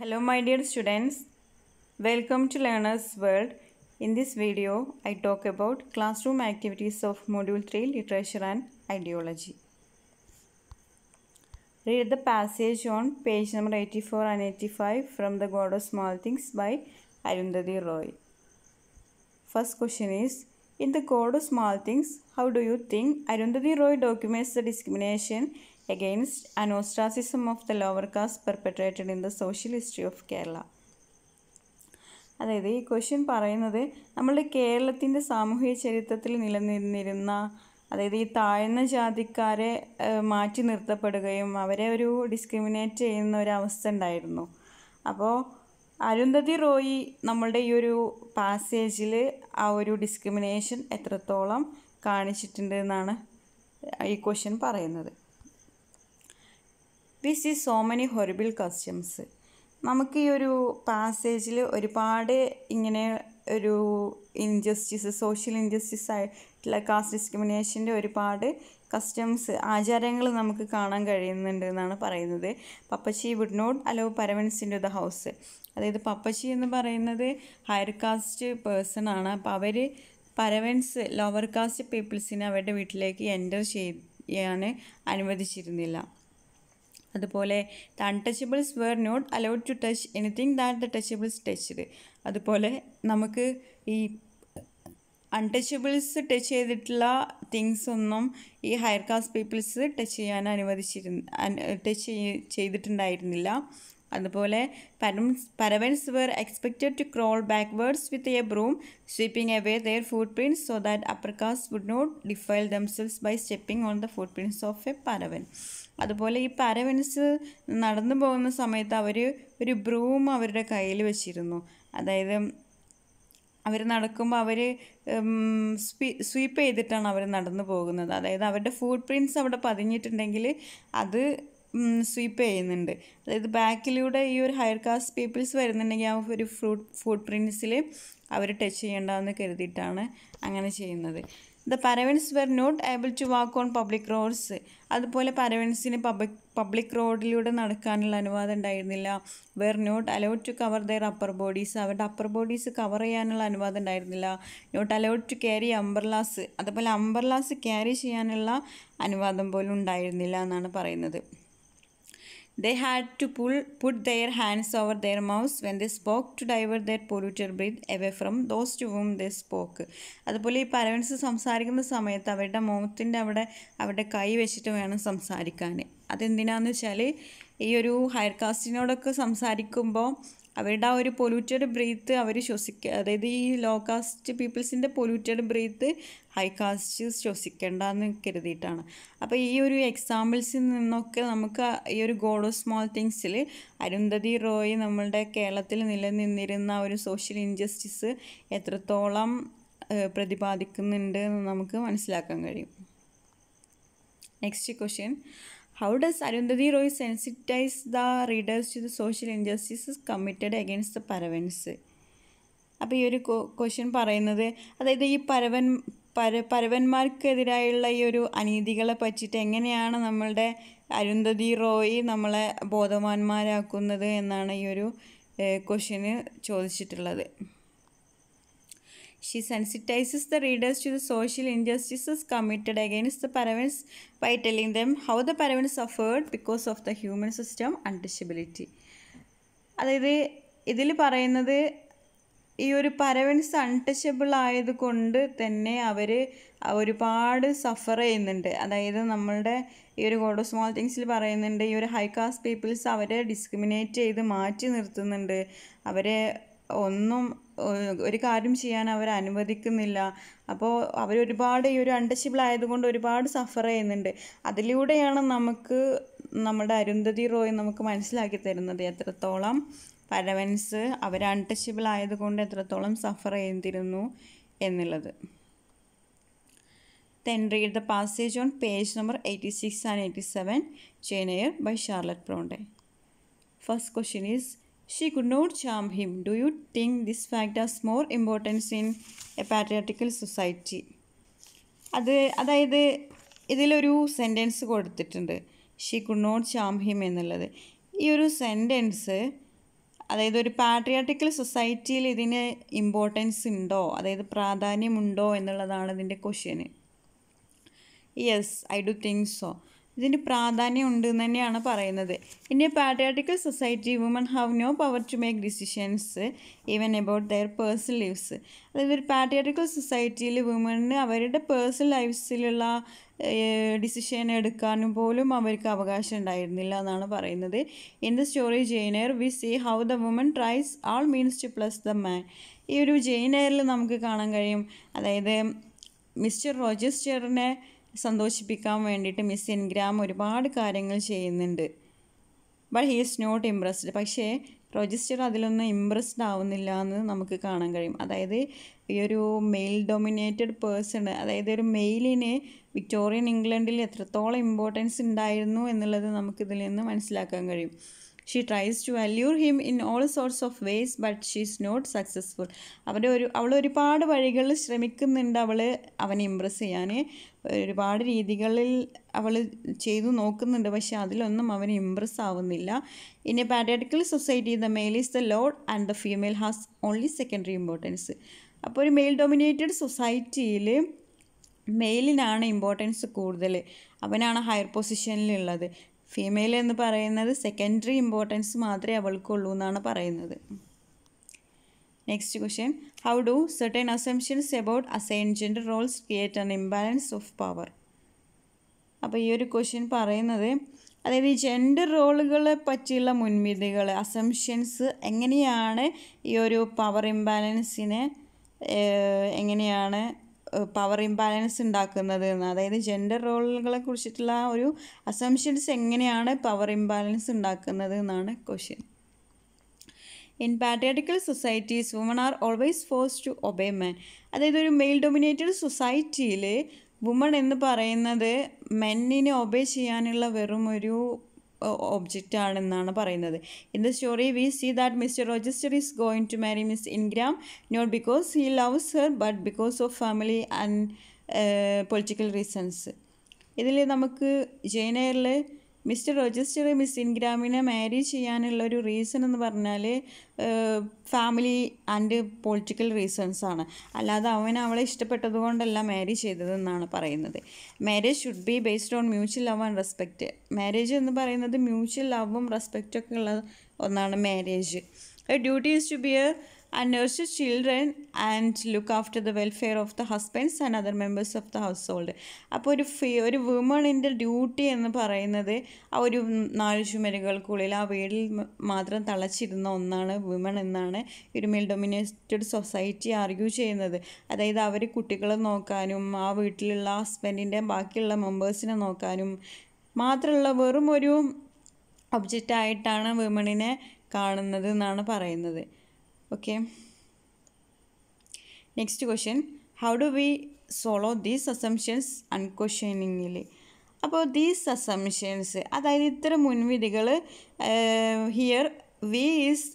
Hello my dear students, welcome to Learner's World. In this video, I talk about classroom activities of Module 3 Literature and Ideology. Read the passage on page number 84 and 85 from The God of Small Things by Arundhati Roy. First question is, in The God of Small Things, how do you think Arundhati Roy documents the discrimination against an ostracism of the lower caste perpetrated in the social history of Kerala. അതായത് ഈ question പറയുന്നത് നമ്മളുടെ കേരളത്തിൻ്റെ സാമൂഹിക ചരിത്രത്തിൽ നിലനിന്നിരുന്ന അതായത് ഈ താഴ്ന്ന ജാതിക്കാരെ മാറ്റി നിർത്തപ്പെടുകയും അവരെ ഒരു ഡിസ്ക്രിമിനേറ്റ് ചെയ്യുന്ന ഒരു അവസ്ഥ ഉണ്ടായിരുന്നു അപ്പോൾ അരുന്ധതി റോയി നമ്മളുടെ ഈ ഒരു പാസേജിൽ ആ ഒരു ഡിസ്ക്രിമിനേഷൻ എത്രത്തോളം കാണിച്ചിട്ടുണ്ട് എന്നാണ് ഈ ക്വസ്റ്റ്യൻ പറയുന്നത് we see so many horrible customs നമുക്ക് ഈ ഒരു പാസേജിൽ ഒരുപാട് ഇങ്ങനെ ഒരു ഇൻജസ്റ്റിസ് സോഷ്യൽ ഇൻജസ്റ്റിസ് ആയിട്ടുള്ള കാസ്റ്റ് ഡിസ്ക്രിമിനേഷൻ്റെ ഒരുപാട് കസ്റ്റംസ് ആചാരങ്ങൾ നമുക്ക് കാണാൻ കഴിയുന്നുണ്ട് എന്നാണ് പറയുന്നത് പപ്പച്ചി വുഡ് നോട്ട് അലോ പരവൻസിൻ്റെ ദ ഹൗസ് അതായത് പപ്പച്ചി എന്ന് പറയുന്നത് ഹയർ കാസ്റ്റ് പേഴ്സൺ ആണ് അപ്പോൾ അവർ പരവൻസ് ലോവർ കാസ്റ്റ് പീപ്പിൾസിനെ അവരുടെ വീട്ടിലേക്ക് എൻ്റർ ചെയ്യാൻ അനുവദിച്ചിരുന്നില്ല അതുപോലെ the untouchables were not allowed to touch anything that the touchables touched അതുപോലെ നമുക്ക് ഈ അൺടച്ചബിൾസ് ടച്ച് ചെയ്തിട്ടുള്ള തിങ്സ് ഒന്നും ഈ ഹയർ കാസ്റ്റ് പീപ്പിൾസ് ടച്ച് ചെയ്യാൻ അനുവദിച്ചിരുന്ന ടച്ച് ചെയ്തിട്ടുണ്ടായിരുന്നില്ല അതുപോലെ പരംസ് Paravans were expected to crawl backwards with a broom sweeping away their footprints so that upper caste would not defile themselves by stepping on the footprints of a Paravan അതുപോലെ ഈ പാരവൻസ് നടന്നു പോകുന്ന സമയത്ത് അവർ ഒരു ബ്രൂം അവരുടെ കയ്യിൽ വെച്ചിരുന്നു അതായത് അവർ നടക്കുമ്പോൾ അവർ സ്വീപ്പ് ചെയ്തിട്ടാണ് അവർ നടന്നു പോകുന്നത് അതായത് അവരുടെ ഫുട് പ്രിൻസ് അവിടെ പതിഞ്ഞിട്ടുണ്ടെങ്കിൽ അത് സ്വീപ്പ് ചെയ്യുന്നുണ്ട് അതായത് ബാക്കിലൂടെ ഈ ഒരു ഹയർ കാസ്റ്റ് പീപ്പിൾസ് വരുന്നുണ്ടെങ്കിൽ ആ ഒരു ഫ്രൂട്ട് ഫുഡ് പ്രിൻസിൽ അവർ ടച്ച് ചെയ്യേണ്ടതെന്ന് കരുതിയിട്ടാണ് അങ്ങനെ ചെയ്യുന്നത് the Paravans were not able to walk on public roads അതുപോലെ പരവൻസിന് പബ്ലിക് പബ്ലിക് റോഡിലൂടെ നടക്കാനുള്ള അനുവാദം ഉണ്ടായിരുന്നില്ല were not allowed to cover their upper bodies അവരുടെ അപ്പർ ബോഡീസ് കവർ ചെയ്യാനുള്ള അനുവാദം ഉണ്ടായിരുന്നില്ല not allowed to carry umbrellas അതുപോലെ അംബർലാസ് ക്യാരി ചെയ്യാനുള്ള അനുവാദം പോലും ഉണ്ടായിരുന്നില്ല എന്നാണ് പറയുന്നത് They had to pull, put their hands over their mouths when they spoke to divert their polluted breath away from those to whom they spoke. അതുപോലെ ഈ പരവൻസ് സംസാരിക്കുന്ന സമയത്ത് അവരുടെ മുഖത്തിൻ്റെ അവിടെ അവരുടെ കൈ വെച്ചിട്ട് വേണം സംസാരിക്കാൻ അതെന്തിനാണെന്ന് വെച്ചാൽ ഈ ഒരു ഹയർ കാസ്റ്റിനോടൊക്കെ സംസാരിക്കുമ്പോൾ അവരുടെ ആ ഒരു പൊല്യൂറ്റഡ് ബ്രീത്ത് അവർ ശ്വസിക്കുക അതായത് ഈ ലോ കാസ്റ്റ് പീപ്പിൾസിൻ്റെ പൊല്യൂറ്റഡ് ബ്രീത്ത് ഹൈ കാസ്റ്റ് ശ്വസിക്കേണ്ടെന്ന് കരുതിയിട്ടാണ് അപ്പോൾ ഈ ഒരു എക്സാമ്പിൾസിൽ നിന്നൊക്കെ നമുക്ക് ഈ ഒരു ഗോഡ് ഓഫ് സ്മോൾ തിങ്സിൽ അരുന്ധതി റോയ് നമ്മളുടെ കേരളത്തിൽ നിലനിന്നിരുന്ന ഒരു സോഷ്യൽ ഇൻജസ്റ്റിസ് എത്രത്തോളം പ്രതിപാദിക്കുന്നുണ്ട് എന്ന് നമുക്ക് മനസ്സിലാക്കാൻ കഴിയും next question how does Arundhati Roy sensitise the readers to the social injustices committed against the Paravans അപ്പോൾ ഈ ഒരു ക്വസ്റ്റ്യൻ പറയുന്നത് അതായത് ഈ പരവൻ പര പരവന്മാർക്കെതിരായുള്ള ഈ ഒരു അനീതികളെ പറ്റിയിട്ട് എങ്ങനെയാണ് നമ്മളുടെ അരുന്ധതി റോയ് നമ്മളെ ബോധവാന്മാരാക്കുന്നത് എന്നാണ് ഈ ഒരു ക്വസ്റ്റ്യന് ചോദിച്ചിട്ടുള്ളത് She sensitizes the readers to the social injustices committed against the Paravans by telling them how the Paravans suffered because of the human system and disability. അതായത് ഇതിൽ പറയുന്നത് ഈ ഒരു പരവൻസ് അൺടച്ചബിൾ ആയതുകൊണ്ട് തന്നെ അവർ ഒരുപാട് സഫർ ചെയ്യുന്നുണ്ട് അതായത് നമ്മളുടെ ഈ ഒരു ഗോഡ് ഓഫ് സ്മോൾ തിങ്സിൽ പറയുന്നുണ്ട് ഈ ഒരു ഹൈ കാസ്റ്റ് പീപ്പിൾസ് അവരെ ഡിസ്ക്രിമിനേറ്റ് ചെയ്ത് മാറ്റി നിർത്തുന്നുണ്ട് അവരെ ഒന്നും ഒരു കാര്യം ചെയ്യാൻ അവർ അനുവദിക്കുന്നില്ല അപ്പോൾ അവരൊരുപാട് ഈ ഒരു അൺടച്ചബിൾ ആയതുകൊണ്ട് ഒരുപാട് സഫർ ചെയ്യുന്നുണ്ട് അതിലൂടെയാണ് നമുക്ക് നമ്മുടെ അരുന്ധതി റോയ് നമുക്ക് മനസ്സിലാക്കി തരുന്നത് എത്രത്തോളം പരവൻസ് അവർ അൺടച്ചബിൾ ആയതുകൊണ്ട് എത്രത്തോളം സഫർ ചെയ്തിരുന്നു എന്നുള്ളത് then read the passage on page number eighty six and eighty seven Jane Eyre by Charlotte Bronte first question is She could not charm him. Do you think this fact has more importance in a patriarchal society അത് അതായത് ഇതിലൊരു sentence കൊടുത്തിട്ടുണ്ട് she could not charm him എന്നുള്ളത് ഈ ഒരു sentence അതായത് ഒരു പാട്രിയാട്ടിക്കൽ സൊസൈറ്റിയിൽ ഇതിന് ഇമ്പോർട്ടൻസ് ഉണ്ടോ അതായത് പ്രാധാന്യമുണ്ടോ എന്നുള്ളതാണ് ഇതിൻ്റെ ക്വസ്റ്റ്യന് yes I do think so ഇതിന് പ്രാധാന്യം ഉണ്ട് എന്ന് തന്നെയാണ് പറയുന്നത് India patriarchal society women have no power to make decisions even about their personal lives അതായത് ഒരു പാട്രിയാട്ടിക്കൽ സൊസൈറ്റിയിൽ വുമണിന് അവരുടെ പേഴ്സണൽ ലൈഫ്സിലുള്ള ഡിസിഷൻ എടുക്കാനും പോലും അവർക്ക് അവകാശം ഉണ്ടായിരുന്നില്ല എന്നാണ് പറയുന്നത് in the story Jane Eyre we see how the woman tries all means to please the man ഈ ഒരു ജെയിനറിൽ നമുക്ക് കാണാൻ കഴിയും അതായത് മിസ്റ്റർ റോജസ്റ്ററിനെ സന്തോഷിപ്പിക്കാൻ വേണ്ടിയിട്ട് മിസ് ഇൻഗ്രാം ഒരുപാട് കാര്യങ്ങൾ ചെയ്യുന്നുണ്ട് but he is not impressed പക്ഷേ റോജിസ്റ്റർ അതിലൊന്നും ഇംപ്രസ്ഡ് ആവുന്നില്ല എന്ന് നമുക്ക് കാണാൻ കഴിയും അതായത് ഈ ഒരു മെയിൽ ഡൊമിനേറ്റഡ് പേഴ്സണ് അതായത് ഒരു മെയിലിന് വിക്ടോറിയൻ ഇംഗ്ലണ്ടിൽ എത്രത്തോളം ഇമ്പോർട്ടൻസ് ഉണ്ടായിരുന്നു എന്നുള്ളത് നമുക്കിതിൽ നിന്ന് മനസ്സിലാക്കാൻ കഴിയും she tries to allure him in all sorts of ways but she is not successful അവരുടെ ഒരു അവൾ ഒരുപാട് വഴികളിൽ ശ്രമിക്കുന്നുണ്ട് അവൾ അവനെ ഇമ്പ്രസ് ചെയ്യാൻ ഒരുപാട് രീതികളിൽ അവൾ ചെയ്തു നോക്കുന്നുണ്ട് പക്ഷേ അതിലൊന്നും അവന് ഇമ്പ്രസ് ആവുന്നില്ല in a patriarchal society the male is the lord and the female has only secondary importance അപ്പോൾ ഒരു മെയിൽ ഡൊമിനേറ്റഡ് സൊസൈറ്റിയിൽ മെയിലിനാണ് ഇമ്പോർട്ടൻസ് കൂടുതൽ അവനാണ് ഹയർ പൊസിഷനിലുള്ളത് ഫീമെയിൽ എന്ന് പറയുന്നത് സെക്കൻഡറി ഇമ്പോർട്ടൻസ് മാത്രമേ അവൾക്കുള്ളൂ എന്നാണ് പറയുന്നത് next question how do certain assumptions about assign gender roles create an imbalance of power അപ്പോൾ ഈ ഒരു ക്വസ്റ്റ്യൻ പറയുന്നത് അതായത് ഈ ജെൻഡർ റോളുകളെ പറ്റിയുള്ള മുൻവിധികൾ അസംഷൻസ് എങ്ങനെയാണ് ഈ ഒരു പവർ ഇംബാലൻസിനെ എങ്ങനെയാണ് പവർ ഇംബാലൻസ് ഉണ്ടാക്കുന്നത് എന്ന് അതായത് ജെൻഡർ റോളുകളെ കുറിച്ചിട്ടുള്ള ഒരു അസംഷൻസ് എങ്ങനെയാണ് പവർ ഇംബാലൻസ് ഉണ്ടാക്കുന്നത് എന്നാണ് question in patriarchal societies women are always force to obey man അതായത് ഒരു മെയിൽ ഡൊമിനേറ്റഡ് സൊസൈറ്റിയിൽ വുമൺ എന്ന് പറയുന്നത് മെന്നിനെ ഒബേ ചെയ്യാനുള്ള വെറും ഒരു ഒബ്ജക്റ്റ് ആണെന്നാണ് പറയുന്നത് in the story we see that Mr Rochester is going to marry Miss Ingram not because he loves her but because of family and political reasons ഇതിൽ നമുക്ക് ജെയിൻ മിസ്റ്റർ റോജസ്റ്റർ മിസ് ഇൻഗ്രാമിനെ marry ചെയ്യാനുള്ള ഒരു reason എന്ന് പറഞ്ഞാൽ family and political reasons ആണ് അല്ലാതെ അവൻ അവളെ ഇഷ്ടപ്പെട്ടത് കൊണ്ടല്ല മാരി ചെയ്തതെന്നാണ് പറയുന്നത് marriage should be based on mutual love and respect marriage എന്ന് പറയുന്നത് മ്യൂച്വൽ ലവും റെസ്പെക്റ്റൊക്കെ ഉള്ള ഒന്നാണ് marriage duty is to be a and nurtures children and look after the welfare of the husbands and other members of the household അപ്പോൾ ഒരു ഒരു വുമണിൻ്റെ duty എന്ന് പറയുന്നത് ആ ഒരു നാല് ചുമരുകൾക്കുള്ളിൽ ആ വീടിൽ മാത്രം തളച്ചിരുന്ന ഒന്നാണ് വുമൺ എന്നാണ് ഒരു മെയിൽ ഡൊമിനേറ്റഡ് സൊസൈറ്റി ആർഗ്യൂ ചെയ്യുന്നത് അതായത് അവർ കുട്ടികളെ നോക്കാനും ആ വീട്ടിലുള്ള ഹസ്ബൻഡിൻ്റെ ബാക്കിയുള്ള മെമ്പേഴ്സിനെ നോക്കാനും മാത്രമുള്ള വെറും ഒരു ഒബ്ജക്റ്റായിട്ടാണ് വിമണിനെ കാണുന്നത് എന്നാണ് പറയുന്നത് okay next question how do we swallow these assumptions unquestioningly അപ്പോൾ ദീസ് അസംഷൻസ് അതായത് ഇത്തരം മുൻവിധികൾ here we is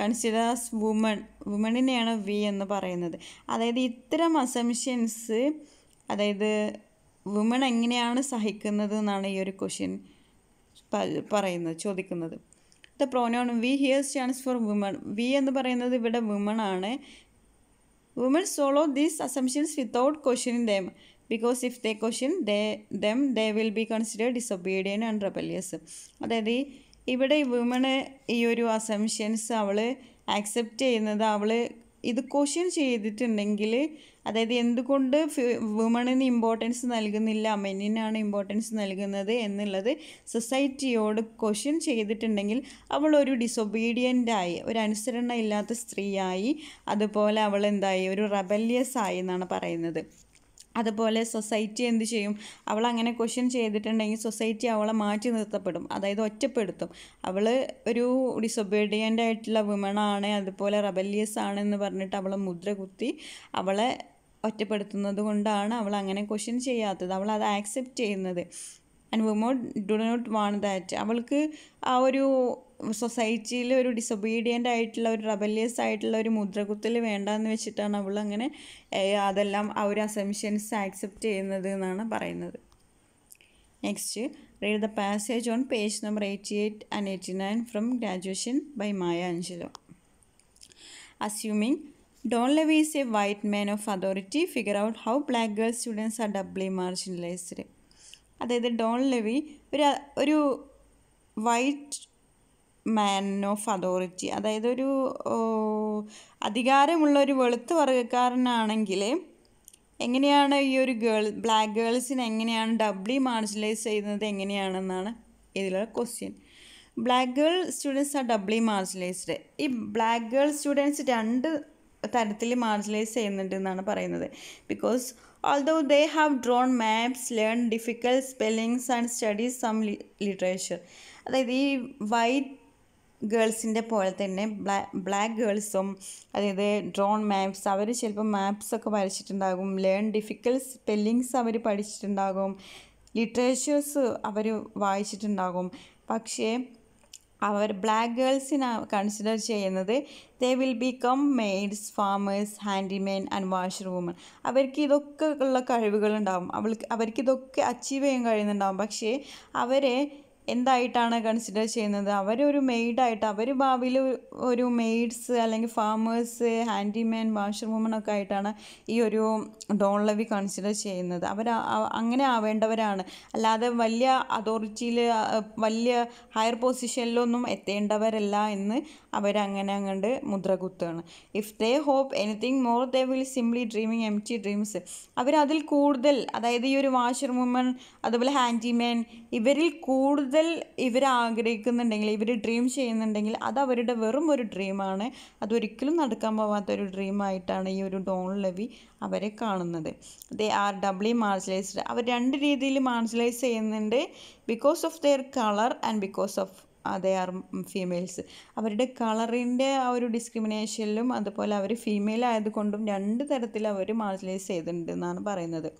considers woman വുമണിനെയാണ് വി എന്ന് പറയുന്നത് അതായത് ഇത്തരം അസംഷൻസ് അതായത് വുമൺ എങ്ങനെയാണ് സഹിക്കുന്നത് എന്നാണ് ഈ ഒരു ക്വസ്റ്റ്യൻ പറയുന്നത് ചോദിക്കുന്നത് the pronoun we here stands for woman we എന്ന് പറയുന്നത് ഇവിടെ വുമൺ ആണ് woman swallow these assumptions without question them because if they question they them they will be considered disobedient and rebellious അതായത് ഇവിടെ വുമണ് ഈ ഒരു അസംഷൻസ് അവൾ accept ചെയ്യുന്നത് അവൾ ഇത് ക്വസ്റ്റ്യൻ ചെയ്തിട്ടുണ്ടെങ്കിൽ അതായത് എന്തുകൊണ്ട് വുമണിന് ഇമ്പോർട്ടൻസ് നൽകുന്നില്ല മെന്നിനാണ് ഇമ്പോർട്ടൻസ് നൽകുന്നത് എന്നുള്ളത് സൊസൈറ്റിയോട് ക്വസ്റ്റ്യൻ ചെയ്തിട്ടുണ്ടെങ്കിൽ അവൾ ഒരു ഡിസൊബീഡിയൻ്റായി ഒരു അനുസരണ ഇല്ലാത്ത സ്ത്രീയായി അതുപോലെ അവൾ എന്തായി ഒരു റബല്യസ് ആയി എന്നാണ് പറയുന്നത് അതുപോലെ സൊസൈറ്റി എന്ത് ചെയ്യും അവൾ അങ്ങനെ ക്വസ്റ്റ്യൻ ചെയ്തിട്ടുണ്ടെങ്കിൽ സൊസൈറ്റി അവളെ മാറ്റി നിർത്തപ്പെടും അതായത് ഒറ്റപ്പെടുത്തും അവൾ ഒരു ഡിസൊബീഡിയൻ്റ് ആയിട്ടുള്ള വുമൺ അതുപോലെ റബല്യസ് ആണെന്ന് പറഞ്ഞിട്ട് അവളെ മുദ്ര കുത്തി അവളെ ഒറ്റപ്പെടുത്തുന്നത് കൊണ്ടാണ് അവൾ അങ്ങനെ ക്വസ്റ്റ്യൻ ചെയ്യാത്തത് അവൾ അത് ആക്സെപ്റ്റ് ചെയ്യുന്നത് and women do not want that അവൾക്ക് ആ ഒരു സൊസൈറ്റിയിൽ ഒരു ഡിസൊബീഡിയൻ്റ് ആയിട്ടുള്ള ഒരു റബല്യസ് ആയിട്ടുള്ള ഒരു മുദ്രകുത്തൽ വേണ്ടെന്ന് വെച്ചിട്ടാണ് അവൾ അങ്ങനെ അതെല്ലാം ആ ഒരു അസംഷൻസ് ആക്സെപ്റ്റ് ചെയ്യുന്നത് എന്നാണ് പറയുന്നത് next read the passage on page number eighty eight and eighty nine from graduation by Maya Angelou assuming Don Levy is a white man of authority. Figure out how black girl students are doubly marginalized. അതായത് Don Levy ഒരു ഒരു white man of authority അതായത് ഒരു അധികാരമുള്ള ഒരു വെളുത്ത് വർഗ്ഗക്കാരനാണെങ്കിൽ എങ്ങനെയാണ് ഈ ഒരു ഗേൾ ബ്ലാക്ക് ഗേൾസിനെ എങ്ങനെയാണ് ഡബ്ലി മാർജിനലൈസ് ചെയ്യുന്നത് എങ്ങനെയാണെന്നാണ് ഇതിലുള്ള question black girl students are doubly marginalised ഈ ബ്ലാക്ക് ഗേൾ സ്റ്റുഡൻസ് രണ്ട് തരത്തിൽ മാർജിനലൈസ് ചെയ്യുന്നുണ്ട് എന്നാണ് പറയുന്നത് because although they have drawn maps learn difficult spellings and studies some literature അതായത് ഈ വൈറ്റ് ഗേൾസിൻ്റെ പോലെ തന്നെ ബ്ലാ ബ്ലാക്ക് ഗേൾസും അതായത് ഡ്രോൺ മാപ്സ് അവർ ചിലപ്പോൾ മാപ്സൊക്കെ വരച്ചിട്ടുണ്ടാകും ലേൺ ഡിഫിക്കൽട്ട് സ്പെല്ലിങ്സ് അവർ പഠിച്ചിട്ടുണ്ടാകും ലിറ്ററേച്ചേഴ്സ് അവർ വായിച്ചിട്ടുണ്ടാകും പക്ഷേ അവർ ബ്ലാക്ക് ഗേൾസിനെ കൺസിഡർ ചെയ്യുന്നത് they will become maids farmers handymen and washer woman അവർക്ക് ഇതൊക്കെ ഉള്ള കഴിവുകളുണ്ടാവും അവൾക്ക് അവർക്കിതൊക്കെ ഇതൊക്കെ അച്ചീവ് ചെയ്യാൻ കഴിയുന്നുണ്ടാവും പക്ഷേ അവരെ എന്തായിട്ടാണ് കൺസിഡർ ചെയ്യുന്നത് അവരൊരു മെയ്ഡായിട്ട് അവർ ഭാവിയിൽ ഒരു മെയ്ഡ്സ് അല്ലെങ്കിൽ ഫാമേഴ്സ് ഹാൻഡിമാൻ വാഷർ വുമൺ ഒക്കെ ആയിട്ടാണ് ഈ ഒരു ഡോൺ ലവി കൺസിഡർ ചെയ്യുന്നത് അവർ അങ്ങനെ ആവേണ്ടവരാണ് അല്ലാതെ വലിയ അതോറിറ്റിയിൽ വലിയ ഹയർ പൊസിഷനിലൊന്നും എത്തേണ്ടവരല്ല എന്ന് അവരങ്ങനെ അങ്ങോട്ട് മുദ്ര കുത്തുകയാണ് if they hope anything more they will simply dreaming empty dreams അവരതിൽ കൂടുതൽ അതായത് ഈ ഒരു വാഷർ വുമൺ അതുപോലെ ഹാൻഡിമാൻ ഇവരിൽ കൂടുതൽ ഇവർ ആഗ്രഹിക്കുന്നുണ്ടെങ്കിൽ ഇവർ ഡ്രീം ചെയ്യുന്നുണ്ടെങ്കിൽ അത് അവരുടെ വെറും ഒരു ഡ്രീമാണ് അതൊരിക്കലും നടക്കാൻ പോവാത്തൊരു ഒരു ഡ്രീമായിട്ടാണ് ഈ ഒരു ഡോൺ ലവി അവരെ കാണുന്നത് ദേ ആർ ഡബ്ലി മാർജിലൈസ്ഡ് അവർ രണ്ട് രീതിയിൽ മാർജിലൈസ് ചെയ്യുന്നുണ്ട് because of their colour and because of അതേ ആർ ഫീമെയിൽസ് അവരുടെ കളറിൻ്റെ ആ ഒരു ഡിസ്ക്രിമിനേഷനിലും അതുപോലെ അവർ ഫീമെയിൽ ആയതുകൊണ്ടും രണ്ട് തരത്തിൽ അവർ മാർജിലൈസ് ചെയ്തിട്ടുണ്ട് എന്നാണ് പറയുന്നത്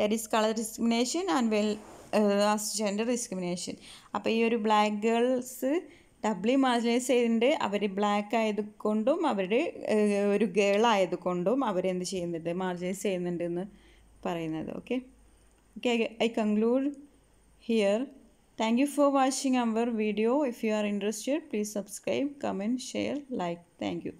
there is colour discrimination and well gender discrimination അപ്പോൾ ഈ ഒരു ബ്ലാക്ക് ഗേൾസ് ഡബ്ലി മാർജിനൈസ് ചെയ്തിട്ടുണ്ട് അവർ ബ്ലാക്ക് ആയതുകൊണ്ടും അവർ ഒരു ഗേൾ ആയതുകൊണ്ടും അവരെന്ത് ചെയ്യുന്നുണ്ട് മാർജിനൈസ് ചെയ്യുന്നുണ്ട് എന്ന് പറയുന്നത് okay okay I conclude here thank you for watching our video if you are interested please subscribe comment share like thank U